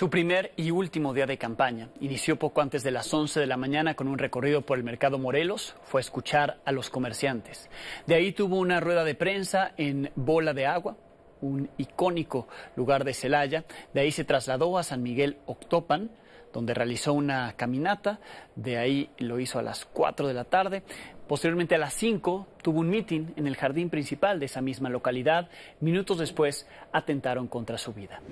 Su primer y último día de campaña inició poco antes de las 11 de la mañana con un recorrido por el mercado Morelos, fue escuchar a los comerciantes. De ahí tuvo una rueda de prensa en Bola de Agua, un icónico lugar de Celaya. De ahí se trasladó a San Miguel Octopan, donde realizó una caminata. De ahí lo hizo a las 4 de la tarde. Posteriormente a las 5 tuvo un mitin en el jardín principal de esa misma localidad. Minutos después atentaron contra su vida.